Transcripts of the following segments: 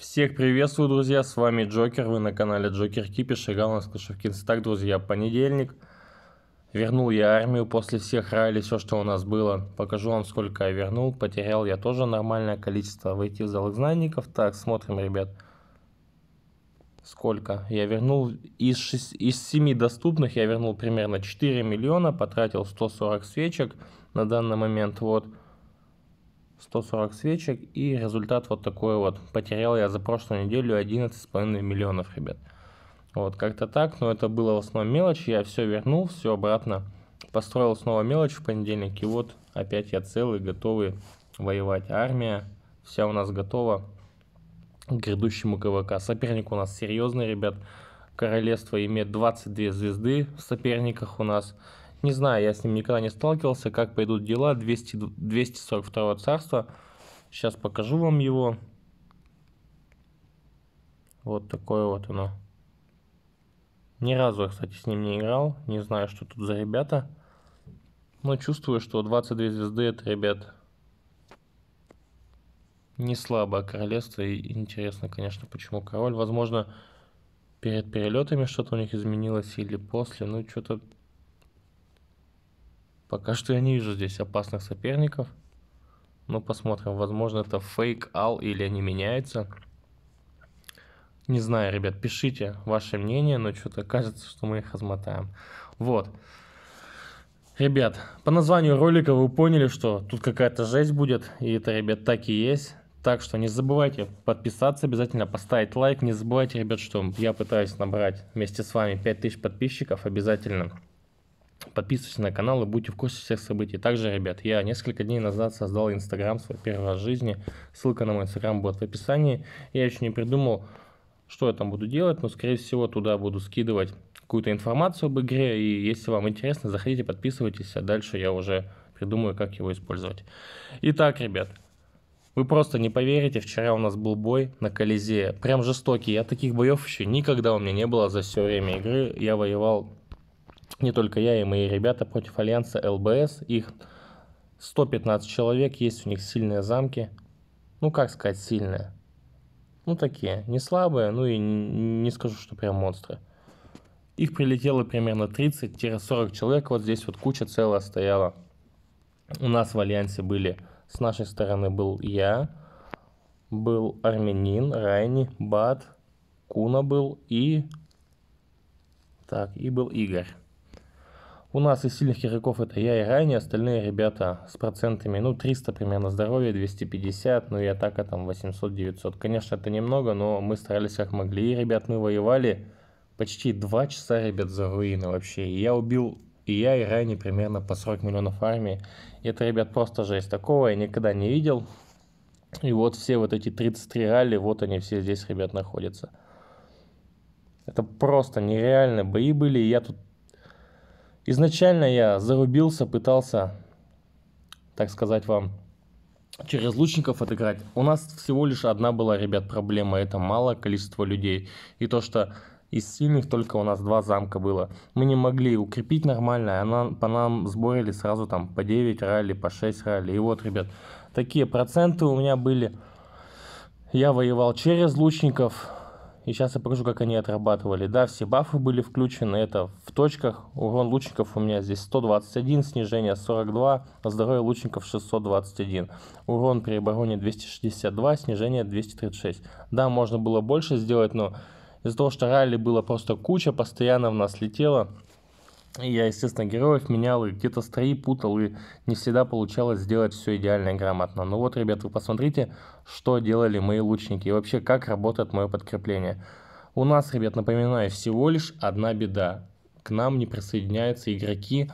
Всех приветствую, друзья, с вами Джокер, вы на канале Джокер Кипиш, играл на Скашевкинс. Так, друзья, понедельник, вернул я армию после всех райлей, все, что у нас было. Покажу вам, сколько я вернул, потерял я тоже нормальное количество войти в зал знанников. Так, смотрим, ребят, сколько я вернул. Из, 6, из 7 доступных я вернул примерно 4 миллиона, потратил 140 свечек на данный момент, вот. Вот 140 свечек и результат вот такой вот. Потерял я за прошлую неделю 11,5 миллионов, ребят. Вот, как-то так, но это было в основном мелочь, я все вернул, все обратно построил снова мелочь в понедельник, и вот опять я целый, готовый воевать. Армия вся у нас готова к грядущему КВК. Соперник у нас серьезный, ребят. Королевство имеет 22 звезды в соперниках у нас. Не знаю, я с ним никогда не сталкивался, как пойдут дела. 200, 242 царства. Сейчас покажу вам его. Вот такое вот оно. Ни разу кстати, с ним не играл. Не знаю, что тут за ребята. Но чувствую, что 22 звезды это, ребят, не слабое королевство. И интересно, конечно, почему король. Возможно, перед перелетами что-то у них изменилось или после. Ну, что-то Пока что я не вижу здесь опасных соперников. но посмотрим. Возможно, это фейк ал или они меняются. Не знаю, ребят, пишите ваше мнение, но что-то кажется, что мы их размотаем. Вот. Ребят, по названию ролика вы поняли, что тут какая-то жесть будет. И это, ребят, так и есть. Так что не забывайте подписаться, обязательно поставить лайк. Не забывайте, ребят, что я пытаюсь набрать вместе с вами 5000 подписчиков обязательно. Подписывайтесь на канал и будьте в курсе всех событий. Также, ребят, я несколько дней назад создал Инстаграм свой первый раз в жизни. Ссылка на мой Инстаграм будет в описании. Я еще не придумал, что я там буду делать, но, скорее всего, туда буду скидывать какую-то информацию об игре. И если вам интересно, заходите, подписывайтесь, а дальше я уже придумаю, как его использовать. Итак, ребят, вы просто не поверите, вчера у нас был бой на Колизее. Прям жестокий. Я таких боев еще никогда у меня не было за все время игры. Я воевал не только я и мои ребята против альянса ЛБС, их 115 человек, есть у них сильные замки. Ну, как сказать, сильные. Ну, такие, не слабые, ну и не, скажу, что прям монстры. Их прилетело примерно 30-40 человек, вот здесь вот куча целая стояла. У нас в Альянсе были, с нашей стороны был я, был Армянин, Райни, Бат, Куна был и... Так, и был Игорь. У нас из сильных игроков это я и ранее, остальные ребята с процентами, ну, 300 примерно здоровья, 250, ну и атака там 800-900. Конечно, это немного, но мы старались как могли. И, ребят, мы воевали почти 2 часа, ребят, за руины вообще. И я убил и я, и ранее примерно по 40 миллионов армии. И это, ребят, просто жесть. Такого я никогда не видел. И вот все вот эти 33 ралли, вот они все здесь, ребят, находятся. Это просто нереальные бои были. И я тут Изначально я зарубился, пытался, так сказать вам, через лучников отыграть. У нас всего лишь одна была, ребят, проблема. Это малое количество людей. И то, что из сильных только у нас два замка было. Мы не могли укрепить нормально, а по нам сборили сразу там по 9 ралли, по 6 ралли. И вот, ребят, такие проценты у меня были. Я воевал через лучников, и сейчас я покажу, как они отрабатывали. Да, все бафы были включены, это в точках. Урон лучников у меня здесь 121, снижение 42, а здоровье лучников 621. Урон при обороне 262, снижение 236. Да, можно было больше сделать, но из-за того, что ралли было просто куча, постоянно в нас летело, и я, естественно, героев менял, и где-то строи путал, и не всегда получалось сделать все идеально и грамотно. Ну вот, ребят, вы посмотрите, что делали мои лучники, и вообще, как работает мое подкрепление. У нас, ребят, напоминаю, всего лишь одна беда. К нам не присоединяются игроки,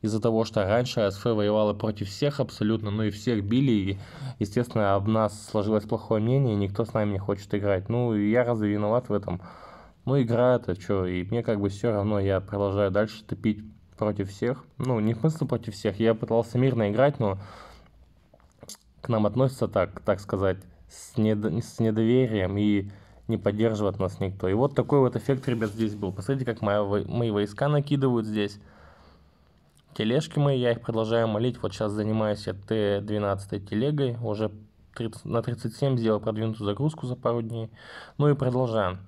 из-за того, что раньше АСФ воевала против всех абсолютно, ну и всех били, и, естественно, об нас сложилось плохое мнение, и никто с нами не хочет играть. Ну, я разве виноват в этом? ну игра это что, и мне как бы все равно, я продолжаю дальше топить против всех. Ну, не в смысле против всех, я пытался мирно играть, но к нам относятся так, так сказать, с, нед... с недоверием и не поддерживает нас никто. И вот такой вот эффект, ребят, здесь был. Посмотрите, как моя, мои войска накидывают здесь. Тележки мои, я их продолжаю молить. Вот сейчас занимаюсь я Т-12 телегой. Уже 30, на 37 сделал продвинутую загрузку за пару дней. Ну и продолжаем.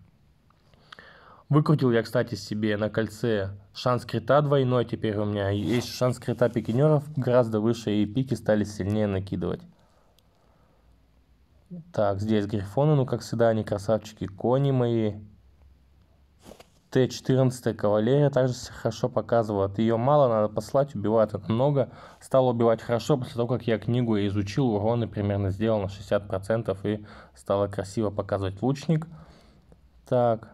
Выкрутил я, кстати, себе на кольце шанс крита двойной теперь у меня. Есть шанс крита пикинеров гораздо выше, и пики стали сильнее накидывать. Так, здесь грифоны, ну как всегда, они красавчики, кони мои. Т-14 кавалерия также хорошо показывает. Ее мало надо послать, убивает она много. Стал убивать хорошо после того, как я книгу изучил, уроны примерно сделал на 60% и стало красиво показывать лучник. Так,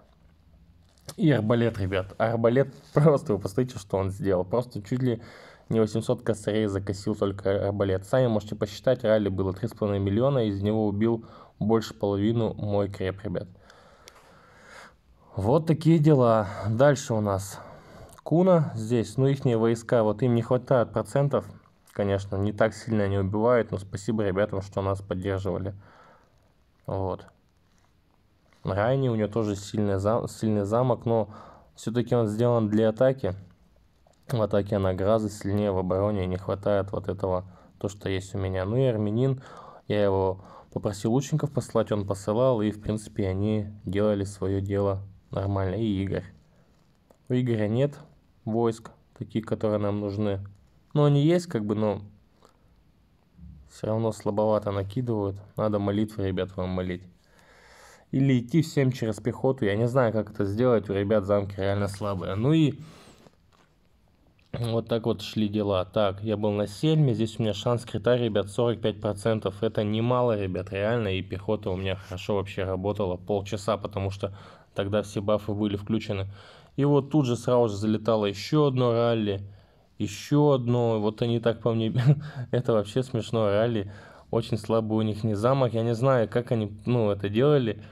и арбалет, ребят. Арбалет, просто вы посмотрите, что он сделал. Просто чуть ли не 800 косарей закосил только арбалет. Сами можете посчитать, ралли было 3,5 миллиона, из него убил больше половину мой креп, ребят. Вот такие дела. Дальше у нас Куна здесь. Ну, их войска, вот им не хватает процентов. Конечно, не так сильно они убивают, но спасибо ребятам, что нас поддерживали. Вот. Райни, у него тоже сильный, зам, сильный замок, но все-таки он сделан для атаки. В атаке она гораздо сильнее, в обороне не хватает вот этого, то, что есть у меня. Ну и армянин, я его попросил лучников послать, он посылал, и в принципе они делали свое дело нормально. И Игорь. У Игоря нет войск, таких, которые нам нужны. Ну они есть, как бы, но все равно слабовато накидывают. Надо молитвы, ребят, вам молить или идти всем через пехоту. Я не знаю, как это сделать, у ребят замки реально слабые. Ну и вот так вот шли дела. Так, я был на Сельме, здесь у меня шанс крита, ребят, 45%. Это немало, ребят, реально, и пехота у меня хорошо вообще работала полчаса, потому что тогда все бафы были включены. И вот тут же сразу же залетало еще одно ралли, еще одно, вот они так по мне, это вообще смешно, ралли, очень слабый у них не замок, я не знаю, как они, ну, это делали,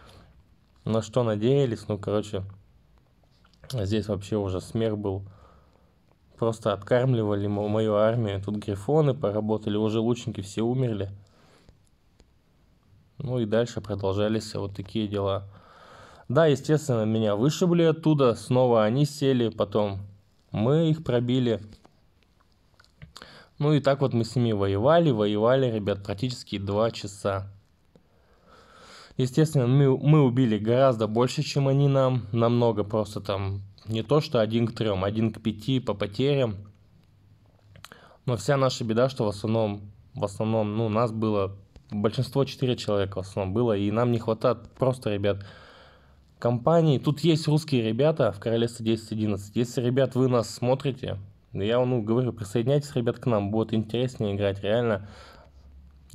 на что надеялись, ну, короче, здесь вообще уже смерть был. Просто откармливали мо мою армию, тут грифоны поработали, уже лучники все умерли. Ну и дальше продолжались вот такие дела. Да, естественно, меня вышибли оттуда, снова они сели, потом мы их пробили. Ну и так вот мы с ними воевали, воевали, ребят, практически два часа. Естественно, мы, мы убили гораздо больше, чем они нам. Намного просто там не то, что один к трем, один к пяти по потерям. Но вся наша беда, что в основном, в основном, ну, нас было большинство 4 человека в основном было, и нам не хватает просто ребят компании. Тут есть русские ребята в Королевстве 10-11. Если, ребят, вы нас смотрите, я ну, говорю, присоединяйтесь, ребят, к нам, будет интереснее играть, реально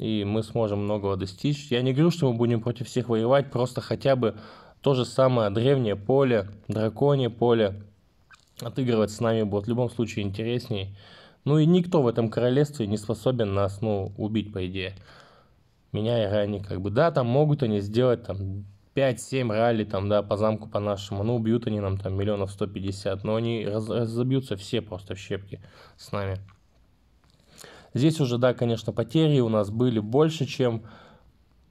и мы сможем многого достичь. Я не говорю, что мы будем против всех воевать, просто хотя бы то же самое древнее поле, драконье поле отыгрывать с нами будет в любом случае интересней. Ну и никто в этом королевстве не способен нас, ну, убить, по идее. Меня и Рани, как бы, да, там могут они сделать там 5-7 ралли там, да, по замку по-нашему. Ну, убьют они нам там миллионов 150, но они раз разобьются все просто в щепки с нами. Здесь уже, да, конечно, потери у нас были больше, чем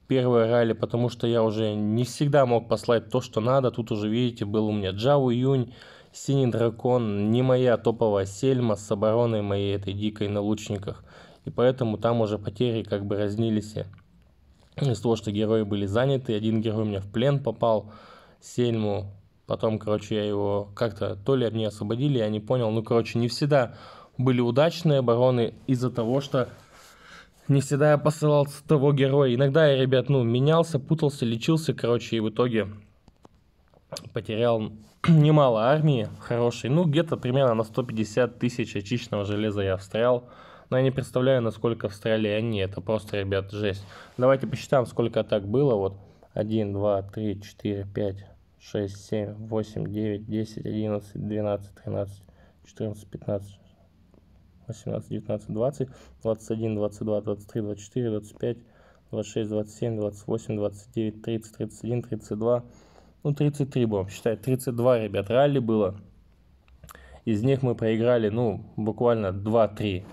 первое ралли, потому что я уже не всегда мог послать то, что надо. Тут уже, видите, был у меня Джаву Юнь, Синий Дракон, не моя топовая Сельма с обороной моей этой дикой на лучниках. И поэтому там уже потери как бы разнились. Из за того, что герои были заняты, один герой у меня в плен попал, Сельму. Потом, короче, я его как-то то ли мне освободили, я не понял. Ну, короче, не всегда были удачные обороны из-за того, что не всегда я посылал того героя. Иногда я, ребят, ну, менялся, путался, лечился, короче, и в итоге потерял немало армии хорошей. Ну, где-то примерно на 150 тысяч очищенного железа я встрял. Но я не представляю, насколько встряли они. Это просто, ребят, жесть. Давайте посчитаем, сколько так было. Вот 1, 2, 3, 4, 5, 6, 7, 8, 9, 10, 11, 12, 13, 14, 15, 18, 19, 20, 21, 22, 23, 24, 25, 26, 27, 28, 29, 30, 31, 32. Ну, 33 будем считать. 32, ребят, ралли было. Из них мы проиграли, ну, буквально 2-3.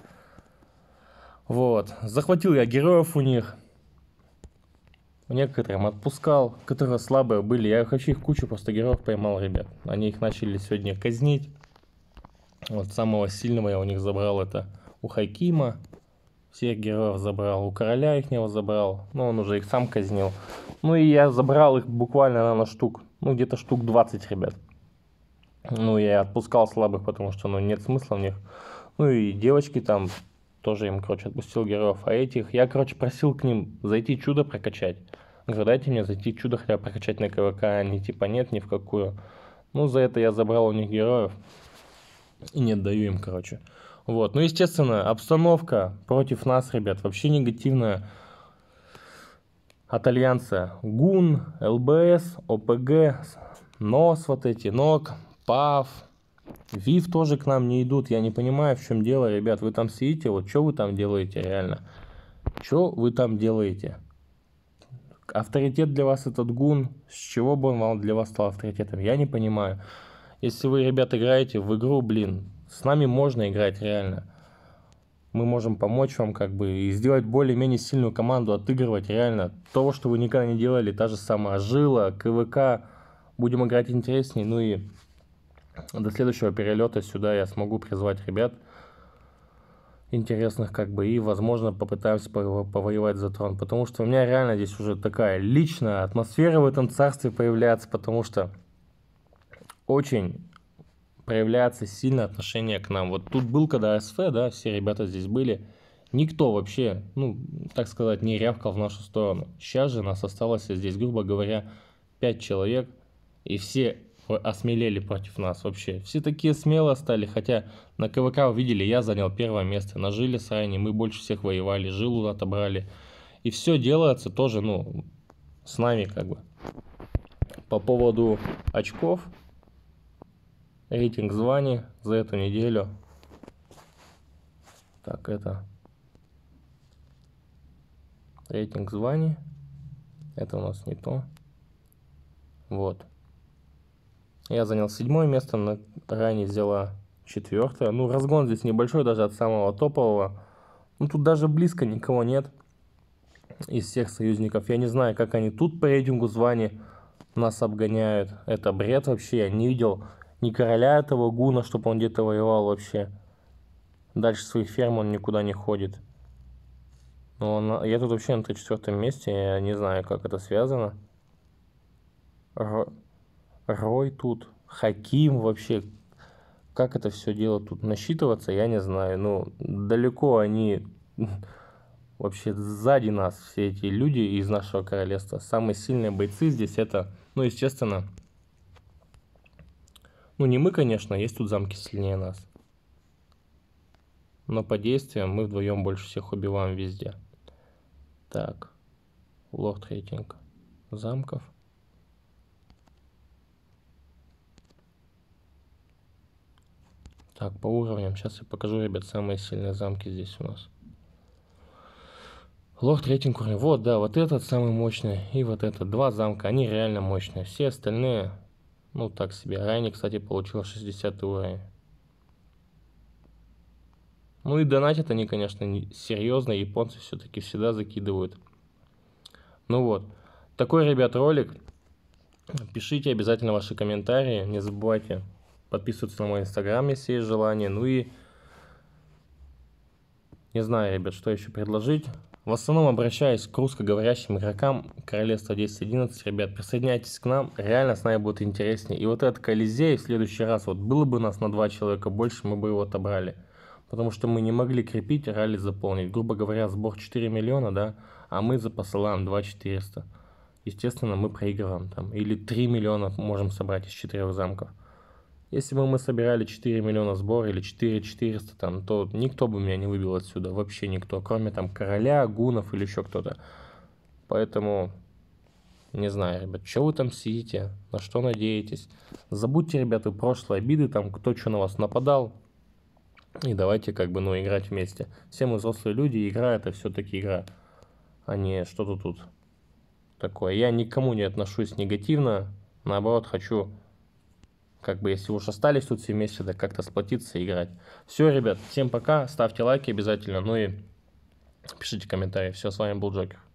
Вот. Захватил я героев у них. Некоторым отпускал, которые слабые были. Я вообще их кучу просто героев поймал, ребят. Они их начали сегодня казнить. Вот самого сильного я у них забрал это у Хакима. Всех героев забрал, у короля их него забрал. ну он уже их сам казнил. Ну и я забрал их буквально, на штук. Ну где-то штук 20, ребят. Ну я отпускал слабых, потому что ну, нет смысла в них. Ну и девочки там тоже им, короче, отпустил героев. А этих я, короче, просил к ним зайти чудо прокачать. Говорю, дайте мне зайти чудо хотя бы прокачать на КВК. Они типа нет ни в какую. Ну за это я забрал у них героев. И не отдаю им, короче. Вот. Ну, естественно, обстановка против нас, ребят, вообще негативная. От Альянса ГУН, ЛБС, ОПГ, НОС вот эти, НОК, ПАВ, ВИВ тоже к нам не идут. Я не понимаю, в чем дело, ребят. Вы там сидите, вот что вы там делаете реально? Что вы там делаете? Авторитет для вас этот гун, с чего бы он вам для вас стал авторитетом? Я не понимаю. Если вы, ребята играете в игру, блин, с нами можно играть реально. Мы можем помочь вам как бы и сделать более-менее сильную команду, отыгрывать реально то, что вы никогда не делали. Та же самая Жила, КВК. Будем играть интереснее. Ну и до следующего перелета сюда я смогу призвать ребят интересных как бы и возможно попытаемся повоевать за трон потому что у меня реально здесь уже такая личная атмосфера в этом царстве появляется потому что очень проявляется сильное отношение к нам. Вот тут был, когда СФ, да, все ребята здесь были, никто вообще, ну, так сказать, не рявкал в нашу сторону. Сейчас же нас осталось здесь, грубо говоря, пять человек, и все осмелели против нас вообще. Все такие смело стали, хотя на КВК увидели, я занял первое место, на с Райни, мы больше всех воевали, жилу отобрали. И все делается тоже, ну, с нами как бы. По поводу очков, рейтинг званий за эту неделю. Так, это рейтинг званий. Это у нас не то. Вот. Я занял седьмое место, на ранее взяла четвертое. Ну, разгон здесь небольшой, даже от самого топового. Ну, тут даже близко никого нет из всех союзников. Я не знаю, как они тут по рейтингу званий нас обгоняют. Это бред вообще, я не видел ни короля этого гуна, чтобы он где-то воевал вообще. Дальше своих ферм он никуда не ходит. Но он, я тут вообще на четвертом месте, я не знаю, как это связано. Р... Рой тут, Хаким вообще, как это все дело тут насчитываться, я не знаю. Ну, далеко они вообще сзади нас, все эти люди из нашего королевства. Самые сильные бойцы здесь это, ну, естественно, ну не мы, конечно, а есть тут замки сильнее нас. Но по действиям мы вдвоем больше всех убиваем везде. Так. Лорд рейтинг замков. Так, по уровням. Сейчас я покажу, ребят, самые сильные замки здесь у нас. Лорд рейтинг уровня. Вот, да, вот этот самый мощный и вот этот. Два замка, они реально мощные. Все остальные ну, так себе. Райни, кстати, получил 60 уровня. Ну и донатят они, конечно, серьезно. Японцы все-таки всегда закидывают. Ну вот. Такой, ребят, ролик. Пишите обязательно ваши комментарии. Не забывайте подписываться на мой инстаграм, если есть желание. Ну и... Не знаю, ребят, что еще предложить. В основном обращаюсь к русскоговорящим игрокам Королевства 10-11. Ребят, присоединяйтесь к нам, реально с нами будет интереснее. И вот этот Колизей в следующий раз, вот было бы нас на два человека больше, мы бы его отобрали. Потому что мы не могли крепить, ралли заполнить. Грубо говоря, сбор 4 миллиона, да, а мы запосылаем 2 400. Естественно, мы проигрываем там. Или 3 миллиона можем собрать из четырех замков. Если бы мы собирали 4 миллиона сбор или 4 400, там, то никто бы меня не выбил отсюда, вообще никто, кроме там короля, гунов или еще кто-то. Поэтому, не знаю, ребят, что вы там сидите, на что надеетесь. Забудьте, ребята, прошлые обиды, там, кто что на вас нападал. И давайте как бы, ну, играть вместе. Все мы взрослые люди, игра это все-таки игра, а не что-то тут такое. Я никому не отношусь негативно, наоборот, хочу как бы если уж остались тут все вместе, да как-то сплотиться и играть. Все, ребят, всем пока, ставьте лайки обязательно, ну и пишите комментарии. Все, с вами был Джокер.